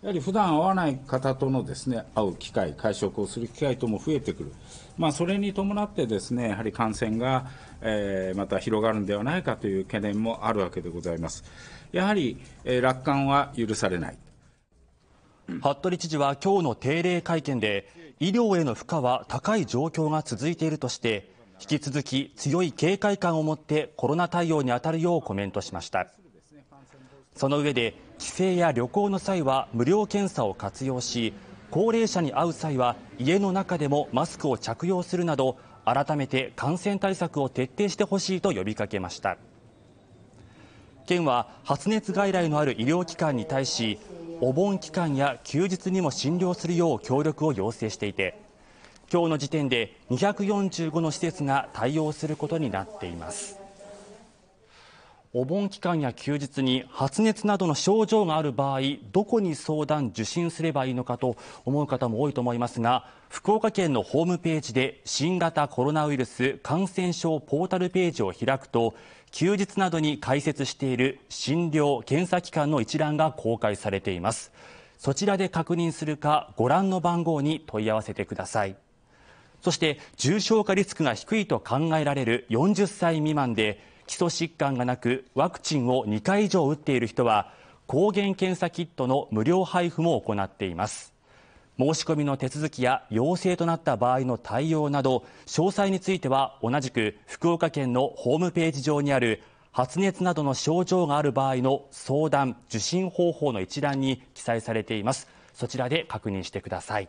やはり普段会わない方とのですね会う機会、会食をする機会とも増えてくる、まあ、それに伴って、ですねやはり感染が、えー、また広がるんではないかという懸念もあるわけでございます。やはり、えー、楽観は許されない服部知事は今日の定例会見で、医療への負荷は高い状況が続いているとして、引き続き強い警戒感を持ってコロナ対応に当たるようコメントしました。その上で、帰省や旅行の際は無料検査を活用し、高齢者に会う際は家の中でもマスクを着用するなど、改めて感染対策を徹底してほしいと呼びかけました。県は発熱外来のある医療機関に対し、お盆期間や休日にも診療するよう協力を要請していて、今日の時点で245の施設が対応することになっています。お盆期間や休日に発熱などの症状がある場合どこに相談受診すればいいのかと思う方も多いと思いますが福岡県のホームページで新型コロナウイルス感染症ポータルページを開くと休日などに開設している診療・検査機関の一覧が公開されていますそちらで確認するかご覧の番号に問い合わせてくださいそして重症化リスクが低いと考えられる40歳未満で基礎疾患がなくワクチンを2回以上打っている人は抗原検査キットの無料配布も行っています申し込みの手続きや陽性となった場合の対応など詳細については同じく福岡県のホームページ上にある発熱などの症状がある場合の相談受診方法の一覧に記載されていますそちらで確認してください